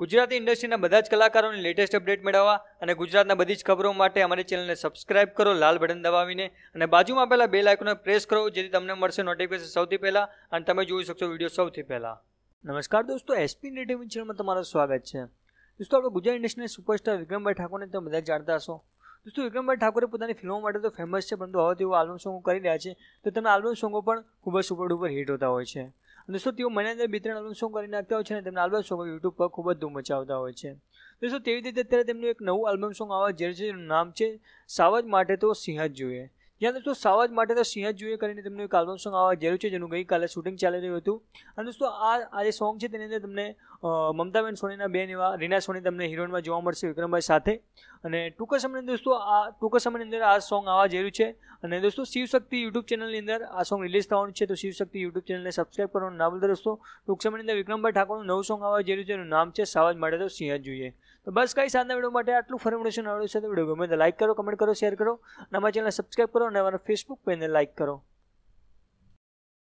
ગુજરાતી ઇન્ડસ્ટ્રીના બધા જ કલાકારોની લેટેસ્ટ અપડેટ મેળવવા અને ગુજરાતના બધી જ ખબરો માટે અમારી ચેનલને સબસ્ક્રાઇબ કરો લાલ બટન દબાવીને અને બાજુમાં પહેલાં બે લાઇકોને પ્રેસ કરો જેથી તમને મળશે નોટિફિકેશન સૌથી પહેલાં અને તમે જોઈ શકશો વિડીયો સૌથી પહેલાં નમસ્કાર દોસ્તો એસપી નેટિવ ચેનલમાં તમારું સ્વાગત છે દોસ્તો આપણે ગુજરાત ઇન્ડસ્ટ્રીના સુપરસ્ટાર વિક્રમભાઈ ઠાકોરને તમે બધા જાણતા હશો દોસ્તો વિક્રમભાઈ ઠાકોરે પોતાની ફિલ્મો માટે તો ફેમસ છે પરંતુ હવે તેઓ આલ્બમ સોંગો કરી રહ્યા છે તો તેમના આલ્બમ સોંગો પણ ખૂબ જ સુપર ડુપર હિટ હોતા હોય છે દોસ્તો તેઓ મને અંદર બે ત્રણ આલ્બમ સોંગ કરી નાખતા હોય છે અને તેમના આલ્બમ સોંગ યુટ્યુબ પર ખૂબ જ ધૂમ મચાવતા હોય છે દોસ્તો તેવી રીતે અત્યારે તેમનું એક નવું આલ્બમ સોંગ આવવા જે છે નામ છે સાવજ માટે તો સિંહ જ જોઈએ જ્યાં દોસ્તો સાવજ માટે તો સિંહ જોઈએ કરીને તમને એક આલ્બમ સોંગ આવવા જરૂર છે જેનું ગઈકાલે શૂટિંગ ચાલી રહ્યું હતું અને દોસ્તો આ આ જે સોંગ છે તેની અંદર તમને મમતાબેન સોનીના બેન એવા રીના સોની તમને હિરોઈનમાં જોવા મળશે વિક્રમભાઈ સાથે અને ટૂંક સમયની દોસ્તો આ ટૂંક સમયની અંદર આ સોંગ આવવા જરૂર છે અને દોસ્તો શિવશક્તિ યુટ્યુબ ચેનલની અંદર આ સોંગ રિલીઝ થવાનું છે તો શિવશક્તિ યુટ્યુબ ચેનલને સબસ્ક્રાઈબ કરવાનું ના ભૂલતા દોસ્તો ટૂંક સમયની અંદર વિક્રમભાઈ ઠાકોરનું નવું સોંગ આવવા જરૂર છે એનું નામ છે સાવજ માટે તો સિંહ જોઈએ તો બસ કઈ સાંજના વિડીયો માટે આટલું ફરી મળીશું છે સાથે વિડીયો ગમે તો લાઈક કરો કમેન્ટ કરો શેર કરો અને અમારી ચેનલને સબસ્ક્રાઈબ કરો અને અમારા ફેસબુક પેજને લાઇક કરો